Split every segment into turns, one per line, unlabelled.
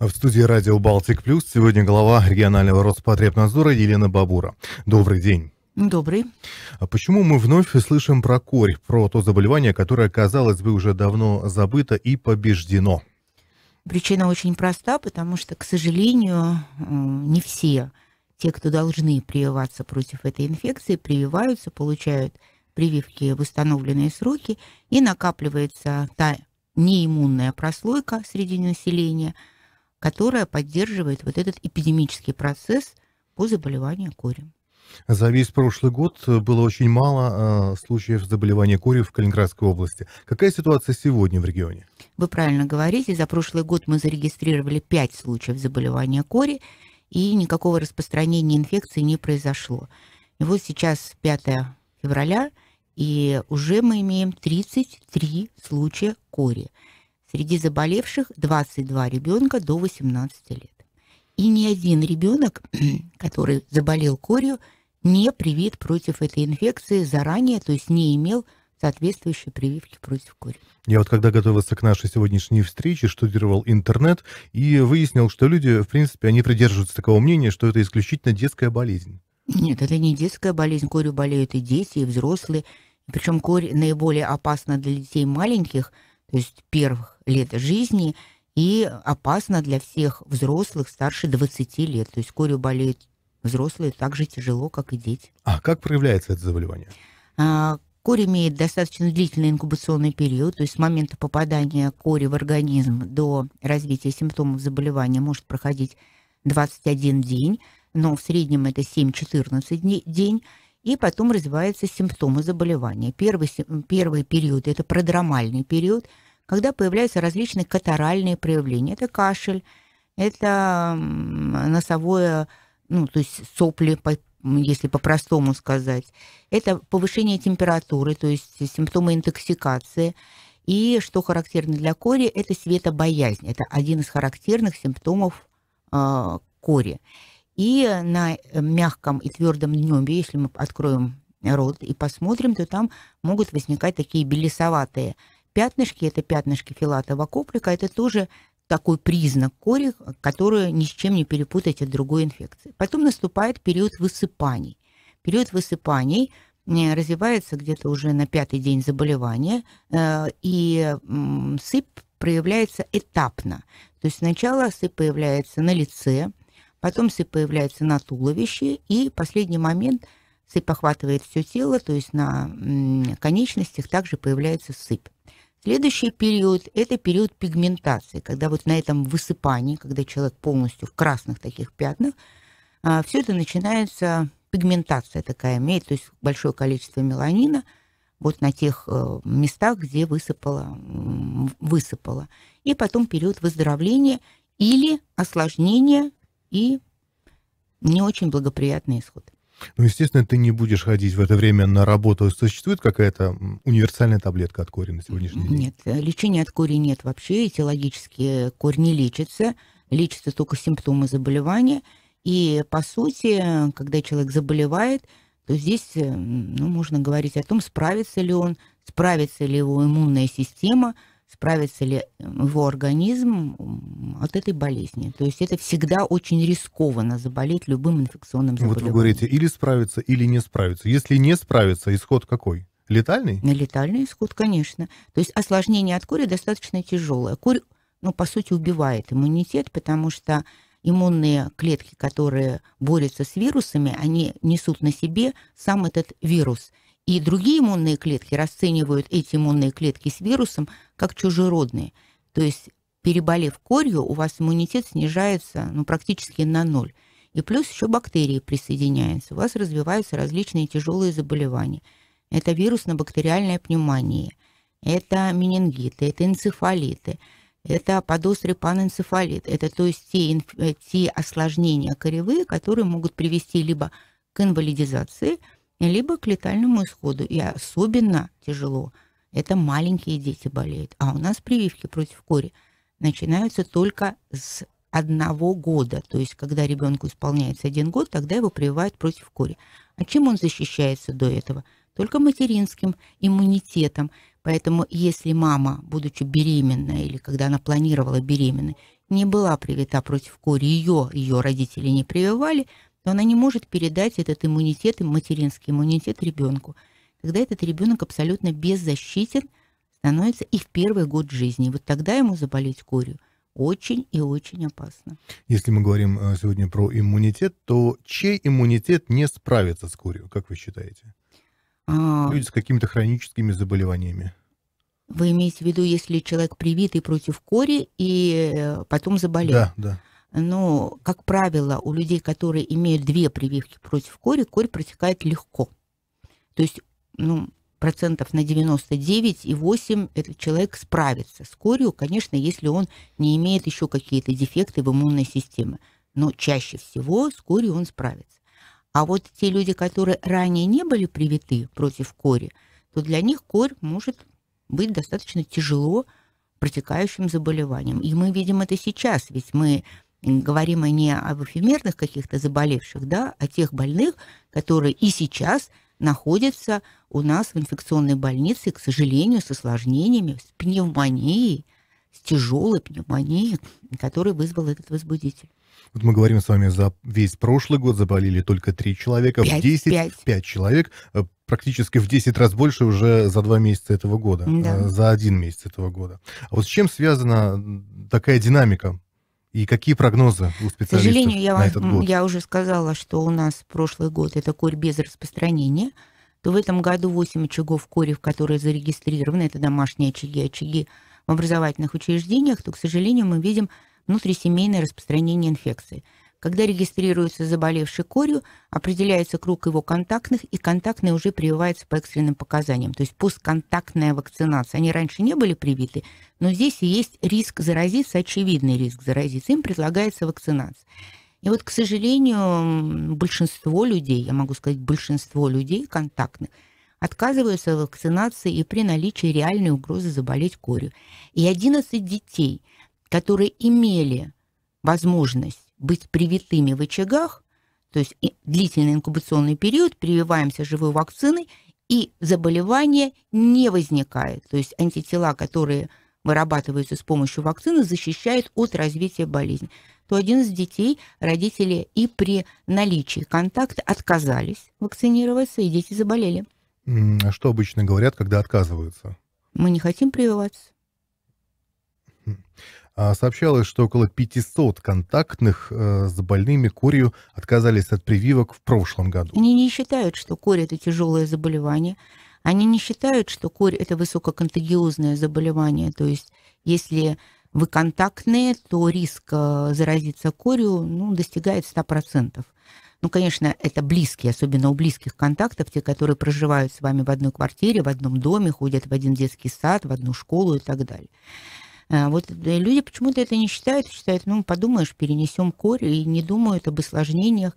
В студии радио «Балтик Плюс» сегодня глава регионального Роспотребнадзора Елена Бабура. Добрый день. Добрый. А почему мы вновь слышим про корь, про то заболевание, которое, казалось бы, уже давно забыто и побеждено?
Причина очень проста, потому что, к сожалению, не все те, кто должны прививаться против этой инфекции, прививаются, получают прививки в установленные сроки, и накапливается та неиммунная прослойка среди населения – которая поддерживает вот этот эпидемический процесс по заболеванию корем.
За весь прошлый год э, было очень мало э, случаев заболевания кори в Калининградской области. Какая ситуация сегодня в регионе?
Вы правильно говорите. За прошлый год мы зарегистрировали 5 случаев заболевания кори, и никакого распространения инфекции не произошло. И вот сейчас 5 февраля, и уже мы имеем 33 случая кори. Среди заболевших 22 ребенка до 18 лет. И ни один ребенок, который заболел корью, не привит против этой инфекции заранее, то есть не имел соответствующие прививки против кори.
Я вот когда готовился к нашей сегодняшней встрече, штудировал интернет и выяснил, что люди, в принципе, они придерживаются такого мнения, что это исключительно детская болезнь.
Нет, это не детская болезнь. Корью болеют и дети, и взрослые. Причем корь наиболее опасна для детей маленьких – то есть первых лет жизни, и опасно для всех взрослых старше 20 лет. То есть корью болеют взрослые так же тяжело, как
и дети. А как проявляется это заболевание?
А, корь имеет достаточно длительный инкубационный период, то есть с момента попадания кори в организм до развития симптомов заболевания может проходить 21 день, но в среднем это 7-14 дней и потом развиваются симптомы заболевания. Первый, первый период – это продромальный период, когда появляются различные катаральные проявления. Это кашель, это носовое, ну, то есть сопли, если по-простому сказать. Это повышение температуры, то есть симптомы интоксикации. И что характерно для кори, это светобоязнь. Это один из характерных симптомов э, кори. И на э, мягком и твердом днебе, если мы откроем рот и посмотрим, то там могут возникать такие белесоватые пятнышки. Это пятнышки филатового коплика. Это тоже такой признак кори, который ни с чем не перепутать от другой инфекции. Потом наступает период высыпаний. Период высыпаний э, развивается где-то уже на пятый день заболевания, э, и сыпь проявляется этапно. То есть сначала сыпь появляется на лице, потом сыпь появляется на туловище, и последний момент сыпь охватывает все тело, то есть на конечностях также появляется сыпь. Следующий период – это период пигментации, когда вот на этом высыпании, когда человек полностью в красных таких пятнах, а, все это начинается, пигментация такая имеет, то есть большое количество меланина вот на тех э, местах, где высыпало, высыпало. И потом период выздоровления или осложнения и не очень благоприятный исход.
Ну, естественно, ты не будешь ходить в это время на работу. Существует какая-то универсальная таблетка от кори на сегодняшний день?
Нет, э, лечения от кори нет вообще. Этиологически корь не лечится. Лечатся только симптомы заболевания. И, по сути, когда человек заболевает, то здесь э, ну, можно говорить о том, справится ли он, справится ли его иммунная система – справится ли его организм от этой болезни. То есть это всегда очень рискованно заболеть любым инфекционным заболеванием. Ну, вот вы
говорите, или справится, или не справится. Если не справится, исход какой? Летальный? Летальный исход, конечно.
То есть осложнение от кури достаточно тяжелое. Корь, ну, по сути, убивает иммунитет, потому что иммунные клетки, которые борются с вирусами, они несут на себе сам этот вирус. И другие иммунные клетки расценивают эти иммунные клетки с вирусом как чужеродные. То есть, переболев корью, у вас иммунитет снижается ну, практически на ноль. И плюс еще бактерии присоединяются. У вас развиваются различные тяжелые заболевания. Это вирусно-бактериальная пневмония, это менингиты, это энцефалиты, это подострый панэнцефалит. Это то есть те, те осложнения коревые, которые могут привести либо к инвалидизации – либо к летальному исходу. И особенно тяжело. Это маленькие дети болеют. А у нас прививки против кори начинаются только с одного года. То есть, когда ребенку исполняется один год, тогда его прививают против кори. А чем он защищается до этого? Только материнским иммунитетом. Поэтому, если мама, будучи беременна или когда она планировала беременной, не была привита против кори, ее, ее родители не прививали – но она не может передать этот иммунитет, материнский иммунитет ребенку. Тогда этот ребенок абсолютно беззащитен становится и в первый год жизни. Вот тогда ему заболеть корью очень и очень опасно.
Если мы говорим э, сегодня про иммунитет, то чей иммунитет не справится с корью, как вы считаете? А... Люди с какими-то хроническими заболеваниями.
Вы имеете в виду, если человек привитый против кори и э,
потом заболел? Да,
да но, как правило, у людей, которые имеют две прививки против кори, корь протекает легко. То есть, ну, процентов на 99 и 8 этот человек справится с корью, конечно, если он не имеет еще какие-то дефекты в иммунной системе. Но чаще всего с корью он справится. А вот те люди, которые ранее не были привиты против кори, то для них корь может быть достаточно тяжело протекающим заболеванием. И мы видим это сейчас, ведь мы говорим мы не об эфемерных каких-то заболевших, да, а тех больных, которые и сейчас находятся у нас в инфекционной больнице, к сожалению, с осложнениями, с пневмонией, с тяжелой пневмонией, которую вызвал этот возбудитель.
Вот мы говорим с вами за весь прошлый год заболели только три человека, 5, в 10, 5. 5 человек, э, практически в 10 раз больше уже за два месяца этого года, да. Э, за один месяц этого года. А вот с чем связана такая динамика и какие прогнозы у специалистов К сожалению, я, на этот год? я
уже сказала, что у нас прошлый год это корь без распространения, то в этом году 8 очагов корев, которые зарегистрированы, это домашние очаги, очаги в образовательных учреждениях, то, к сожалению, мы видим внутрисемейное распространение инфекции – когда регистрируется заболевший корью, определяется круг его контактных, и контактные уже прививаются по экстренным показаниям. То есть постконтактная вакцинация. Они раньше не были привиты, но здесь есть риск заразиться, очевидный риск заразиться. Им предлагается вакцинация. И вот, к сожалению, большинство людей, я могу сказать, большинство людей контактных, отказываются от вакцинации и при наличии реальной угрозы заболеть корью. И 11 детей, которые имели возможность быть привитыми в очагах, то есть длительный инкубационный период, прививаемся живой вакциной, и заболевание не возникает. То есть антитела, которые вырабатываются с помощью вакцины, защищают от развития болезни. То один из детей родители и при наличии контакта отказались вакцинироваться, и дети заболели.
А что обычно говорят, когда отказываются?
Мы не хотим прививаться.
А сообщалось, что около 500 контактных э, с больными корью отказались от прививок в прошлом году.
Они не считают, что корь – это тяжелое заболевание. Они не считают, что корь – это высококонтагиозное заболевание. То есть если вы контактные, то риск э, заразиться корью ну, достигает 100%. Ну, конечно, это близкие, особенно у близких контактов, те, которые проживают с вами в одной квартире, в одном доме, ходят в один детский сад, в одну школу и так далее. А, вот э, люди почему-то это не считают, считают, ну, подумаешь, перенесем корь, и не думают об осложнениях,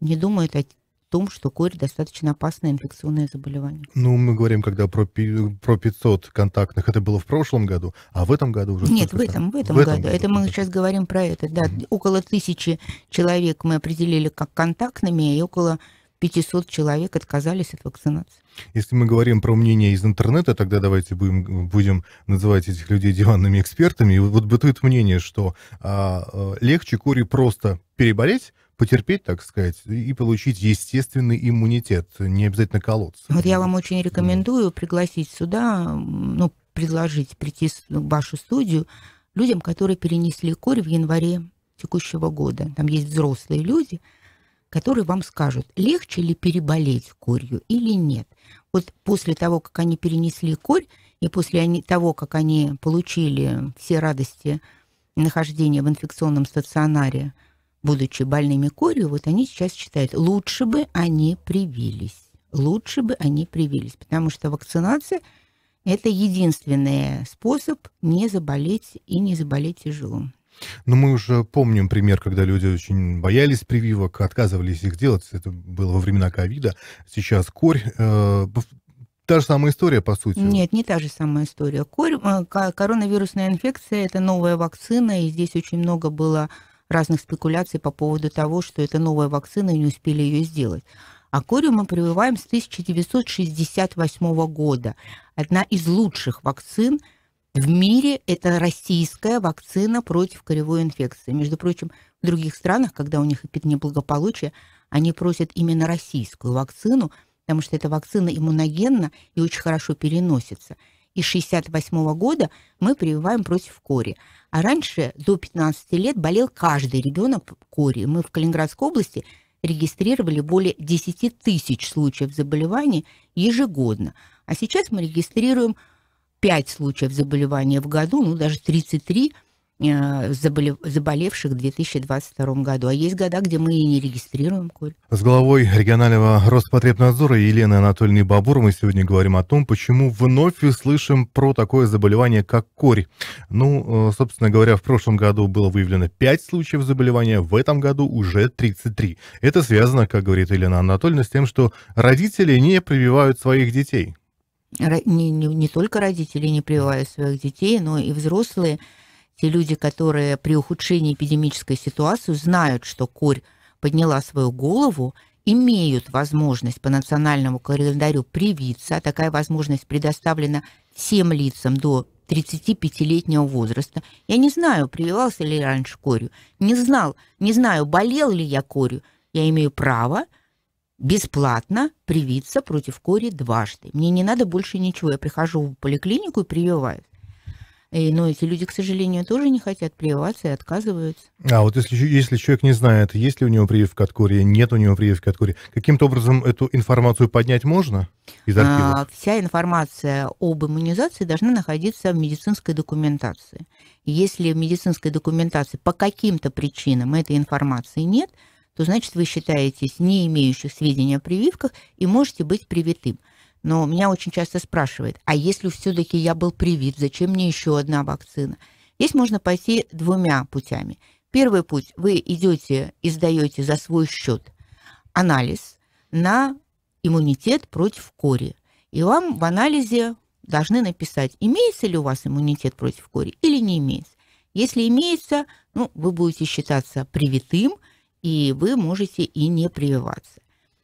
не думают о том, что корь достаточно опасное инфекционное заболевание.
Ну, мы говорим, когда про, про 500 контактных, это было в прошлом году, а в этом году уже... Нет, в этом, в этом, в году. году. Это
мы сейчас говорим про это, да. Mm-hmm. Около тысячи человек мы определили как контактными, и около 500 человек отказались от вакцинации.
Если мы говорим про мнение из интернета, тогда давайте будем, будем называть этих людей диванными экспертами. И вот бытует мнение, что а, э, легче куре просто переболеть, потерпеть, так сказать, и получить естественный иммунитет, не обязательно колоться.
Вот я вам очень рекомендую пригласить сюда, ну, предложить прийти в вашу студию людям, которые перенесли корь в январе текущего года. Там есть взрослые люди, которые вам скажут, легче ли переболеть корью или нет. Вот после того, как они перенесли корь, и после они, того, как они получили все радости нахождения в инфекционном стационаре, будучи больными корью, вот они сейчас считают, лучше бы они привились. Лучше бы они привились, потому что вакцинация – это единственный способ не заболеть и не заболеть тяжело.
Но мы уже помним пример, когда люди очень боялись прививок, отказывались их делать. Это было во времена ковида. Сейчас корь. Э, та же самая история, по сути.
Нет, не та же самая история. Корь, э, коронавирусная инфекция – это новая вакцина, и здесь очень много было разных спекуляций по поводу того, что это новая вакцина, и не успели ее сделать. А корю мы прививаем с 1968 года. Одна из лучших вакцин – в мире это российская вакцина против коревой инфекции. Между прочим, в других странах, когда у них неблагополучие, они просят именно российскую вакцину, потому что эта вакцина иммуногенна и очень хорошо переносится. И с 1968 года мы прививаем против кори. А раньше, до 15 лет, болел каждый ребенок кори. Мы в Калининградской области регистрировали более 10 тысяч случаев заболеваний ежегодно. А сейчас мы регистрируем 5 случаев заболевания в году, ну даже 33 э, заболев... заболевших в 2022 году. А есть года, где мы и не регистрируем, Коль.
С главой регионального Роспотребнадзора Еленой Анатольевной Бабур мы сегодня говорим о том, почему вновь слышим про такое заболевание, как корь. Ну, э, собственно говоря, в прошлом году было выявлено 5 случаев заболевания, в этом году уже 33. Это связано, как говорит Елена Анатольевна, с тем, что родители не прививают своих детей
не, не, не только родители не прививают своих детей, но и взрослые, те люди, которые при ухудшении эпидемической ситуации знают, что корь подняла свою голову, имеют возможность по национальному календарю привиться. А такая возможность предоставлена всем лицам до 35-летнего возраста. Я не знаю, прививался ли я раньше корью, не знал, не знаю, болел ли я корью. Я имею право – бесплатно привиться против кори дважды. Мне не надо больше ничего. Я прихожу в поликлинику и прививаюсь. И, но эти люди, к сожалению, тоже не хотят прививаться и отказываются.
А вот если, если человек не знает, есть ли у него прививка от кори, нет у него прививки от кори, каким-то образом эту информацию поднять можно из а, архива?
А, вся информация об иммунизации должна находиться в медицинской документации. Если в медицинской документации по каким-то причинам этой информации нет – то значит вы считаетесь не имеющих сведений о прививках и можете быть привитым. Но меня очень часто спрашивают, а если все-таки я был привит, зачем мне еще одна вакцина? Здесь можно пойти двумя путями. Первый путь, вы идете и сдаете за свой счет анализ на иммунитет против кори. И вам в анализе должны написать, имеется ли у вас иммунитет против кори или не имеется. Если имеется, ну, вы будете считаться привитым – и вы можете и не прививаться.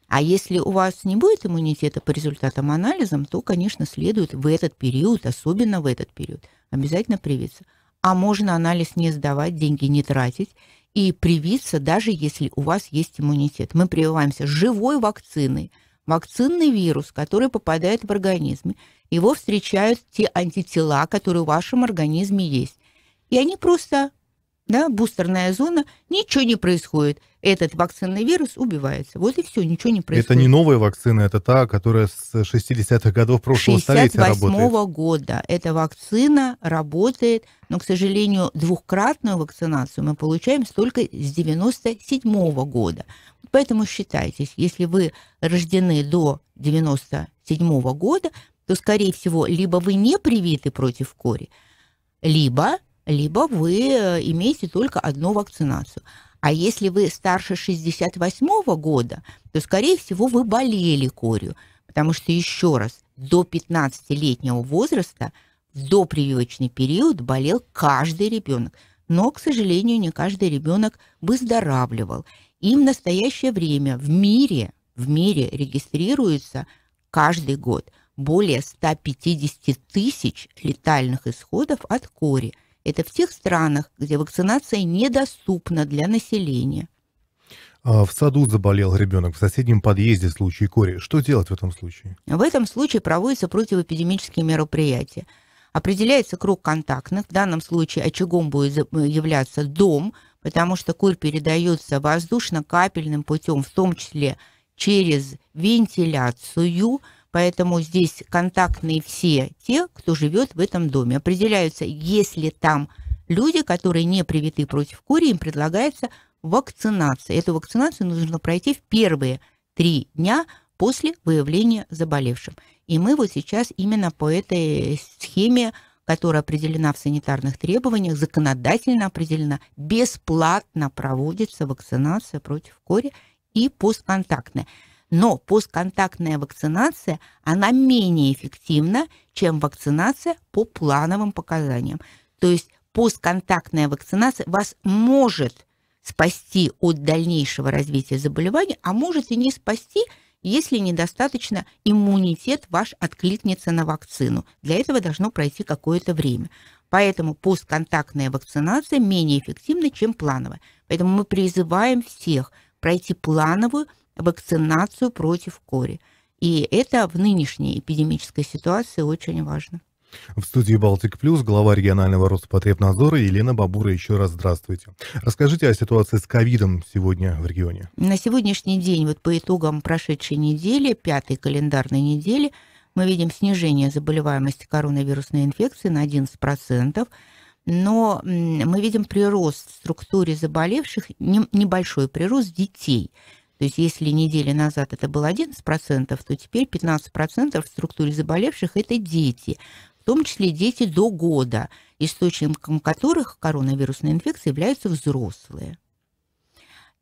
А если у вас не будет иммунитета по результатам анализам, то, конечно, следует в этот период, особенно в этот период, обязательно привиться. А можно анализ не сдавать, деньги не тратить и привиться, даже если у вас есть иммунитет. Мы прививаемся живой вакциной. Вакцинный вирус, который попадает в организм, его встречают те антитела, которые в вашем организме есть. И они просто да, бустерная зона, ничего не происходит. Этот вакцинный вирус убивается. Вот и все, ничего не происходит. Это не новая
вакцина, это та, которая с 60-х годов прошлого столетия работает. 68
года эта вакцина работает, но, к сожалению, двухкратную вакцинацию мы получаем только с 97 -го года. Поэтому считайтесь, если вы рождены до 97 -го года, то, скорее всего, либо вы не привиты против кори, либо либо вы э, имеете только одну вакцинацию. А если вы старше 68 -го года, то, скорее всего, вы болели корью. Потому что, еще раз, до 15-летнего возраста, в допрививочный период болел каждый ребенок. Но, к сожалению, не каждый ребенок выздоравливал. И в настоящее время в мире, в мире регистрируется каждый год более 150 тысяч летальных исходов от кори – это в тех странах, где вакцинация недоступна для населения.
А в саду заболел ребенок, в соседнем подъезде случай кори. Что делать в этом случае?
В этом случае проводятся противоэпидемические мероприятия. Определяется круг контактных. В данном случае очагом будет э, являться дом, потому что корь передается воздушно-капельным путем, в том числе через вентиляцию – Поэтому здесь контактные все те, кто живет в этом доме. Определяются, если там люди, которые не привиты против кури, им предлагается вакцинация. Эту вакцинацию нужно пройти в первые три дня после выявления заболевшим. И мы вот сейчас именно по этой схеме, которая определена в санитарных требованиях, законодательно определена, бесплатно проводится вакцинация против кори и постконтактная. Но постконтактная вакцинация, она менее эффективна, чем вакцинация по плановым показаниям. То есть постконтактная вакцинация вас может спасти от дальнейшего развития заболевания, а может и не спасти, если недостаточно иммунитет ваш откликнется на вакцину. Для этого должно пройти какое-то время. Поэтому постконтактная вакцинация менее эффективна, чем плановая. Поэтому мы призываем всех пройти плановую вакцинацию против кори. И это в нынешней эпидемической ситуации очень важно.
В студии «Балтик Плюс» глава регионального Роспотребнадзора Елена Бабура. Еще раз здравствуйте. Расскажите о ситуации с ковидом сегодня в регионе.
На сегодняшний день, вот по итогам прошедшей недели, пятой календарной недели, мы видим снижение заболеваемости коронавирусной инфекции на 11%, но мы видим прирост в структуре заболевших, небольшой прирост детей – то есть если неделю назад это было 11%, то теперь 15% в структуре заболевших – это дети, в том числе дети до года, источником которых коронавирусная инфекция являются взрослые.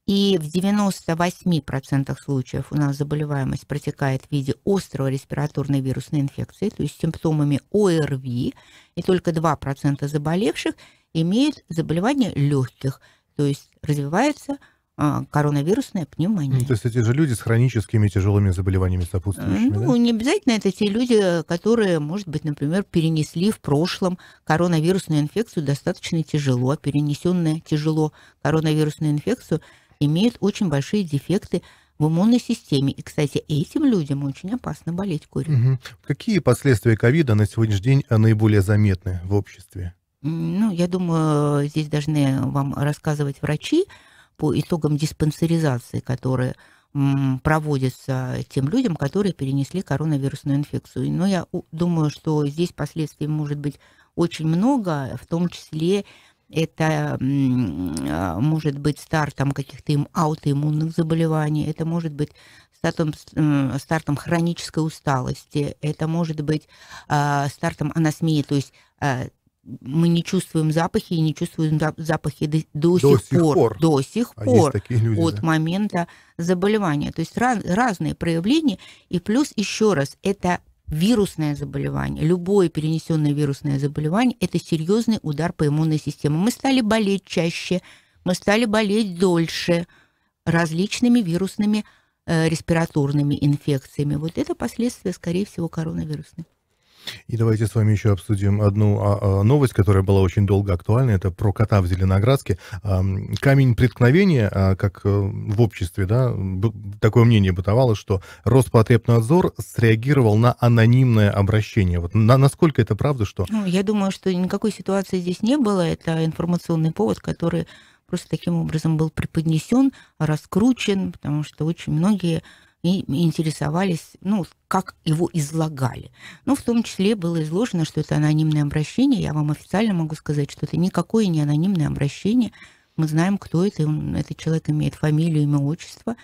И в 98% случаев у нас заболеваемость протекает в виде острого респираторной вирусной инфекции, то есть симптомами ОРВИ, и только 2% заболевших имеют заболевание легких, то есть развивается а, коронавирусная пневмония.
То есть эти же люди с хроническими тяжелыми заболеваниями сопутствующими? Э, ну, да?
не обязательно это те люди, которые, может быть, например, перенесли в прошлом коронавирусную инфекцию достаточно тяжело, а перенесенная тяжело коронавирусную инфекцию имеет очень большие дефекты в иммунной системе. И, кстати, этим людям очень опасно болеть курью.
Угу. Какие последствия ковида на сегодняшний день э, наиболее заметны в обществе?
Ну, я думаю, здесь должны вам рассказывать врачи, по итогам диспансеризации, которые проводятся тем людям, которые перенесли коронавирусную инфекцию. Но я думаю, что здесь последствий может быть очень много, в том числе это а, может быть стартом каких-то им аутоиммунных заболеваний, это может быть стартом, стартом хронической усталости, это может быть а, стартом анасмии, то есть а, мы не чувствуем запахи и не чувствуем запахи до, до, до сих, сих пор, пор. До сих а пор люди, от да? момента заболевания. То есть раз, разные проявления. И плюс еще раз, это вирусное заболевание, любое перенесенное вирусное заболевание, это серьезный удар по иммунной системе. Мы стали болеть чаще, мы стали болеть дольше различными вирусными э, респираторными инфекциями. Вот это последствия, скорее всего, коронавирусные
и давайте с вами еще обсудим одну а, а, новость, которая была очень долго актуальна. Это про кота в Зеленоградске. камень преткновения, а, как э, в обществе, да, такое мнение бытовало, что Роспотребнадзор среагировал на анонимное обращение. Вот на, насколько это правда, что...
Ну, я думаю, что никакой ситуации здесь не было. Это информационный повод, который просто таким образом был преподнесен, раскручен, потому что очень многие и интересовались, ну, как его излагали. Ну, в том числе было изложено, что это анонимное обращение. Я вам официально могу сказать, что это никакое не анонимное обращение. Мы знаем, кто это. Он, этот человек имеет фамилию, имя, отчество.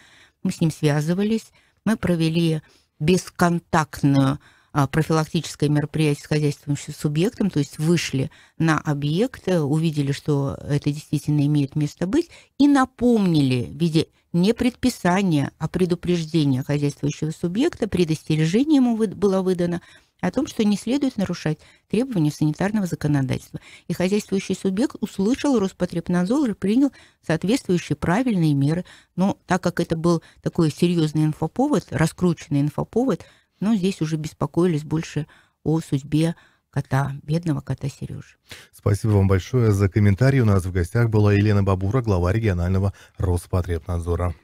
Мы с ним связывались. Мы провели бесконтактную а, профилактическое мероприятие с хозяйственным субъектом, то есть вышли на объект, э, увидели, что это действительно имеет место быть, и напомнили в виде не предписания, а предупреждения хозяйствующего субъекта, предостережение ему было выдано о том, что не следует нарушать требования санитарного законодательства. И хозяйствующий субъект услышал Роспотребнадзор и принял соответствующие правильные меры. Но так как это был такой серьезный инфоповод, раскрученный инфоповод, но здесь уже беспокоились больше о судьбе кота, бедного кота
Сережи. Спасибо вам большое за комментарий. У нас в гостях была Елена Бабура, глава регионального Роспотребнадзора.